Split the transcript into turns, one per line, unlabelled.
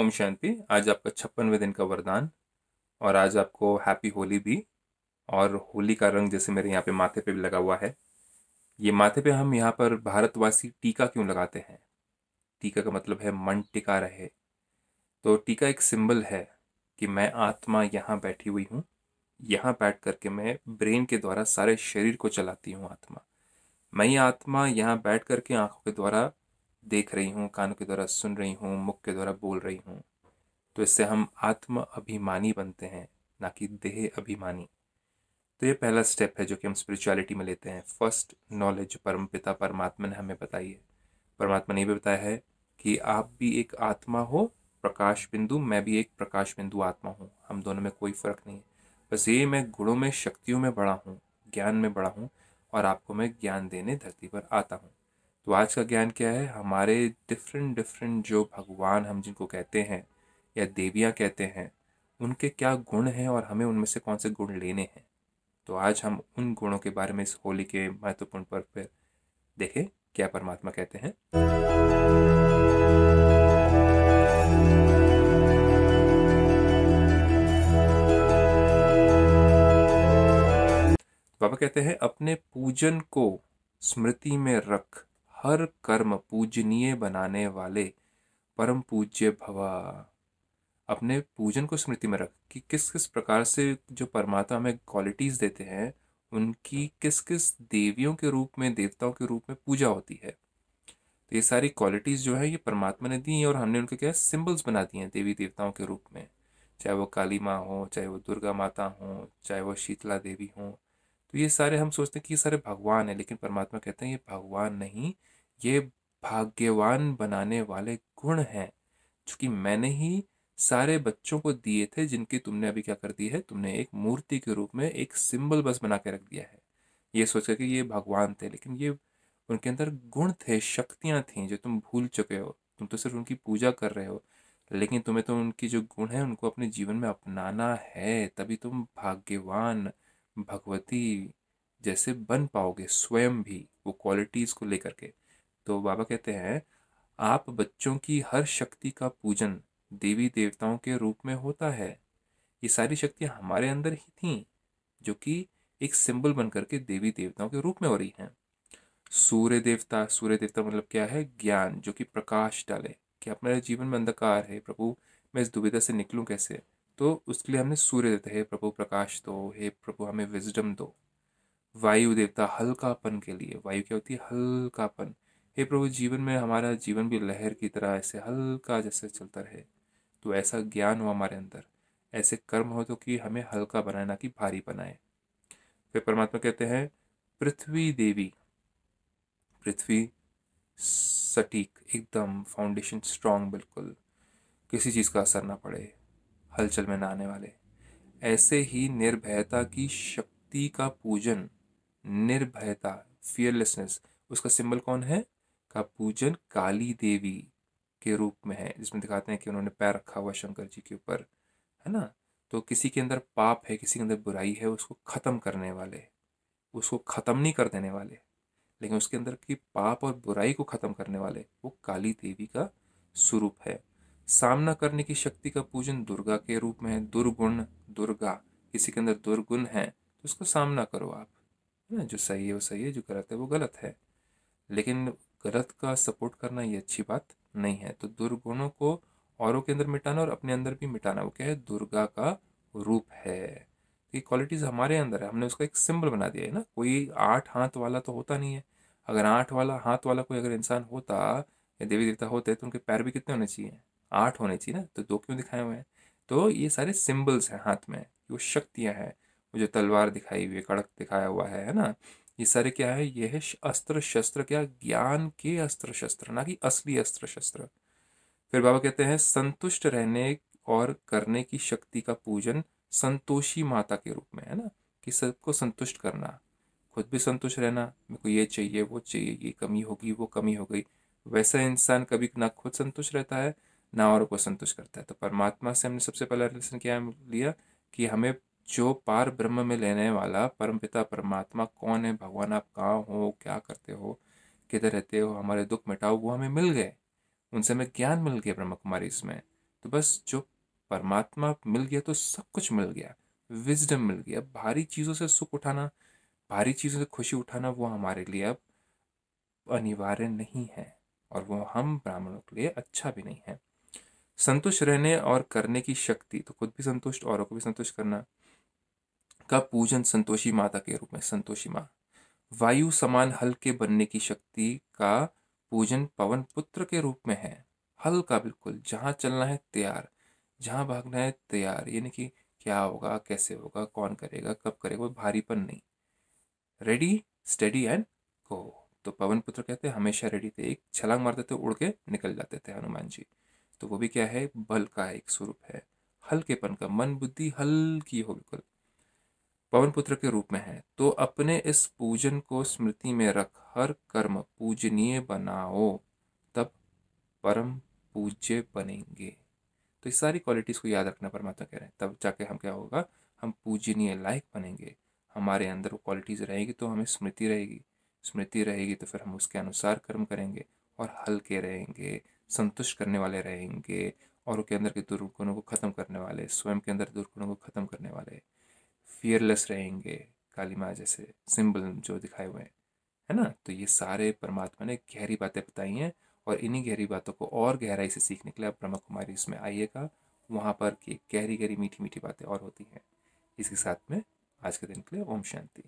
ओम शांति आज आपका छप्पनवे दिन का वरदान और आज आपको हैप्पी होली भी और होली का रंग जैसे मेरे यहाँ पे माथे पे भी लगा हुआ है ये माथे पे हम यहाँ पर भारतवासी टीका क्यों लगाते हैं टीका का मतलब है मन टिका रहे तो टीका एक सिंबल है कि मैं आत्मा यहाँ बैठी हुई हूँ यहाँ बैठ करके मैं ब्रेन के द्वारा सारे शरीर को चलाती हूँ आत्मा मैं ये आत्मा यहाँ बैठ करके आँखों के द्वारा देख रही हूँ कानों के द्वारा सुन रही हूँ मुख के द्वारा बोल रही हूँ तो इससे हम आत्म अभिमानी बनते हैं ना कि देह अभिमानी तो ये पहला स्टेप है जो कि हम स्पिरिचुअलिटी में लेते हैं फर्स्ट नॉलेज परम पिता परमात्मा ने हमें बताई है परमात्मा ने भी बताया है कि आप भी एक आत्मा हो प्रकाश बिंदु मैं भी एक प्रकाश बिंदु आत्मा हूँ हम दोनों में कोई फ़र्क नहीं है बस ये मैं गुणों में शक्तियों में बड़ा हूँ ज्ञान में बड़ा हूँ और आपको मैं ज्ञान देने धरती पर आता हूँ तो आज का ज्ञान क्या है हमारे डिफरेंट डिफरेंट जो भगवान हम जिनको कहते हैं या देवियाँ कहते हैं उनके क्या गुण हैं और हमें उनमें से कौन से गुण लेने हैं तो आज हम उन गुणों के बारे में इस होली के महत्वपूर्ण पर्व पर देखें क्या परमात्मा कहते हैं बाबा तो कहते हैं अपने पूजन को स्मृति में रख हर कर्म पूजनीय बनाने वाले परम पूज्य भवा अपने पूजन को स्मृति में रख कि किस किस प्रकार से जो परमात्मा हमें क्वालिटीज़ देते हैं उनकी किस किस देवियों के रूप में देवताओं के रूप में पूजा होती है तो ये सारी क्वालिटीज़ जो है ये परमात्मा ने दी और हमने उनके क्या सिम्बल्स बना दिए हैं देवी देवताओं के रूप में चाहे वो काली माँ हो चाहे वो दुर्गा माता हो चाहे वो शीतला देवी हो तो ये सारे हम सोचते हैं कि ये सारे भगवान हैं लेकिन परमात्मा कहते हैं ये भगवान नहीं ये भाग्यवान बनाने वाले गुण हैं जो कि मैंने ही सारे बच्चों को दिए थे जिनकी तुमने अभी क्या कर दी है तुमने एक मूर्ति के रूप में एक सिंबल बस बना के रख दिया है ये सोच कर कि ये भगवान थे लेकिन ये उनके अंदर गुण थे शक्तियाँ थीं जो तुम भूल चुके हो तुम तो सिर्फ उनकी पूजा कर रहे हो लेकिन तुम्हें तो उनकी जो गुण है उनको अपने जीवन में अपनाना है तभी तुम भाग्यवान भगवती जैसे बन पाओगे स्वयं भी वो क्वालिटीज़ को लेकर के तो बाबा कहते हैं आप बच्चों की हर शक्ति का पूजन देवी देवताओं के रूप में होता है ये सारी शक्तियाँ हमारे अंदर ही थीं जो कि एक सिंबल बन करके देवी देवताओं के रूप में हो रही हैं सूर्य देवता सूर्य देवता मतलब क्या है ज्ञान जो कि प्रकाश डाले कि आप मेरे जीवन में अंधकार है प्रभु मैं इस दुविधा से निकलूँ कैसे तो उसके लिए हमने सूर्य देवता हे प्रभु प्रकाश दो हे प्रभु हमें विजडम दो वायु देवता हल्कापन के लिए वायु क्या होती है हल्कापन हे प्रभु जीवन में हमारा जीवन भी लहर की तरह ऐसे हल्का जैसे चलता रहे तो ऐसा ज्ञान हो हमारे अंदर ऐसे कर्म हो तो कि हमें हल्का बनाए ना कि भारी बनाए फिर परमात्मा कहते हैं पृथ्वी देवी पृथ्वी सटीक एकदम फाउंडेशन स्ट्रांग बिल्कुल किसी चीज़ का असर ना पड़े हलचल में ना आने वाले ऐसे ही निर्भयता की शक्ति का पूजन निर्भयता फियरलेसनेस उसका सिंबल कौन है का पूजन काली देवी के रूप में है जिसमें दिखाते हैं कि उन्होंने पैर रखा हुआ शंकर जी के ऊपर है ना तो किसी के अंदर पाप है किसी के अंदर बुराई है उसको ख़त्म करने वाले उसको ख़त्म नहीं कर देने वाले लेकिन उसके अंदर की पाप और बुराई को ख़त्म करने वाले वो काली देवी का स्वरूप है सामना करने की शक्ति का पूजन दुर्गा के रूप में है दुर्गुण दुर्गा किसी के अंदर दुर्गुण है तो उसको सामना करो आप है ना जो सही है वो सही है जो गलत है वो गलत है लेकिन रथ का सपोर्ट करना ये अच्छी बात नहीं है तो दुर्गुणों को औरों के अंदर मिटाना और अपने अंदर भी मिटाना वो क्या है दुर्गा का रूप है तो ये क्वालिटीज़ हमारे अंदर है हमने उसका एक सिंबल बना दिया है ना कोई आठ हाथ वाला तो होता नहीं है अगर आठ वाला हाथ वाला कोई अगर इंसान होता या देवी देवता होते तो उनके पैर भी कितने होने चाहिए आठ होने चाहिए ना तो दो क्यों दिखाए हुए हैं तो ये सारे सिम्बल्स हैं हाथ में वो शक्तियाँ हैं वो जो तलवार दिखाई हुई है कड़क दिखाया हुआ है है ना ये सारे क्या है ये है अस्त्र शस्त्र क्या ज्ञान के अस्त्र शस्त्र ना कि असली अस्त्र शस्त्र फिर बाबा कहते हैं संतुष्ट रहने और करने की शक्ति का पूजन संतोषी माता के रूप में है ना कि सबको संतुष्ट करना खुद भी संतुष्ट रहना मेरे को ये चाहिए वो चाहिए ये कमी होगी वो कमी हो गई वैसा इंसान कभी ना खुद संतुष्ट रहता है ना और को संतुष्ट करता है तो परमात्मा से हमने सबसे पहला लेसन क्या लिया कि हमें जो पार ब्रह्म में लेने वाला परमपिता परमात्मा कौन है भगवान आप कहाँ हो क्या करते हो किधर रहते हो हमारे दुख मिटाओ वो हमें मिल गए उनसे हमें ज्ञान मिल गया ब्रह्म कुमारी इसमें तो बस जो परमात्मा मिल गया तो सब कुछ मिल गया विजडम मिल गया भारी चीज़ों से सुख उठाना भारी चीज़ों से खुशी उठाना वो हमारे लिए अब अनिवार्य नहीं है और वो हम ब्राह्मणों के लिए अच्छा भी नहीं है संतुष्ट रहने और करने की शक्ति तो खुद भी संतुष्ट औरों को भी संतुष्ट करना का पूजन संतोषी माता के रूप में संतोषी माँ वायु समान हल के बनने की शक्ति का पूजन पवन पुत्र के रूप में है हल का बिल्कुल जहाँ चलना है तैयार जहाँ भागना है तैयार यानी कि क्या होगा कैसे होगा कौन करेगा कब करेगा भारीपन नहीं रेडी स्टडी एंड गो तो पवन पुत्र कहते हैं हमेशा रेडी थे एक छलांग मारते थे उड़ के निकल जाते थे हनुमान जी तो वो भी क्या है बल का एक स्वरूप है हल्केपन का मन बुद्धि हल्की हो बिल्कुल पवन पुत्र के रूप में है तो अपने इस पूजन को स्मृति में रख हर कर्म पूजनीय बनाओ तब परम पूज्य बनेंगे तो इस सारी क्वालिटीज़ को याद रखना परमात्मा कह रहे हैं तब जाके हम क्या होगा हम पूजनीय लायक बनेंगे हमारे अंदर वो क्वालिटीज़ रहेगी तो हमें स्मृति रहेगी स्मृति रहेगी तो फिर हम उसके अनुसार कर्म करेंगे और हल्के रहेंगे संतुष्ट करने वाले रहेंगे और उनके अंदर के दुर्गुणों को ख़त्म करने वाले स्वयं के अंदर दुर्गुणों को ख़त्म करने वाले फियरलेस रहेंगे काली माँ जैसे सिंबल जो दिखाए हुए हैं है ना तो ये सारे परमात्मा ने गहरी बातें बताई हैं और इन्हीं गहरी बातों को और गहराई से सीखने के लिए आप ब्रह्म कुमारी इसमें आइएगा वहाँ पर की गहरी गहरी मीठी मीठी बातें और होती हैं इसके साथ में आज के दिन के लिए ओम शांति